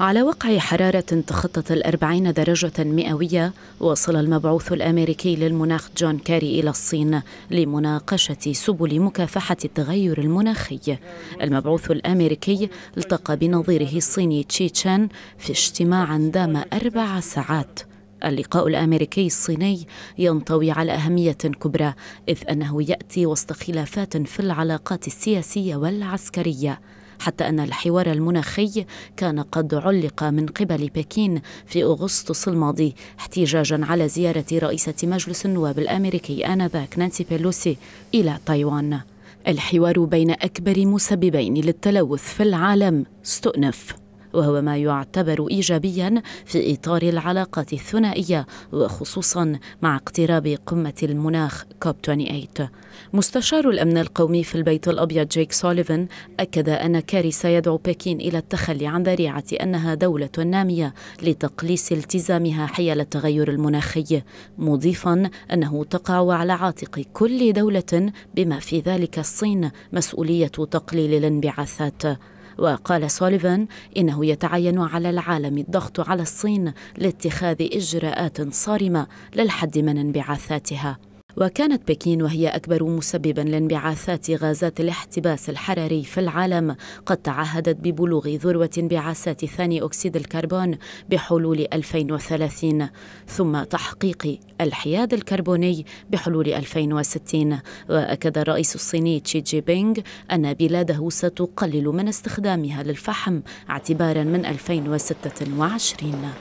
على وقع حرارة تخطت الأربعين درجة مئوية وصل المبعوث الأمريكي للمناخ جون كاري إلى الصين لمناقشة سبل مكافحة التغير المناخي المبعوث الأمريكي التقى بنظيره الصيني تشي تشان في اجتماع دام أربع ساعات اللقاء الامريكي الصيني ينطوي على اهميه كبرى اذ انه ياتي وسط خلافات في العلاقات السياسيه والعسكريه حتى أن الحوار المناخي كان قد علق من قبل بكين في أغسطس الماضي احتجاجا على زيارة رئيسة مجلس النواب الأمريكي آنذاك نانسي بيلوسي إلى تايوان الحوار بين أكبر مسببين للتلوث في العالم استؤنف وهو ما يعتبر ايجابيا في اطار العلاقات الثنائيه وخصوصا مع اقتراب قمه المناخ كوب 28 مستشار الامن القومي في البيت الابيض جيك سوليفان اكد ان كاري يدعو بكين الى التخلي عن ذريعه انها دوله ناميه لتقليص التزامها حيال التغير المناخي مضيفا انه تقع على عاتق كل دوله بما في ذلك الصين مسؤوليه تقليل الانبعاثات وقال سوليفان إنه يتعين على العالم الضغط على الصين لاتخاذ إجراءات صارمة للحد من انبعاثاتها وكانت بكين وهي أكبر مسببا لانبعاثات غازات الاحتباس الحراري في العالم قد تعهدت ببلوغ ذروة انبعاثات ثاني أكسيد الكربون بحلول 2030 ثم تحقيق الحياد الكربوني بحلول 2060 وأكد الرئيس الصيني تشي جي بينغ أن بلاده ستقلل من استخدامها للفحم اعتبارا من 2026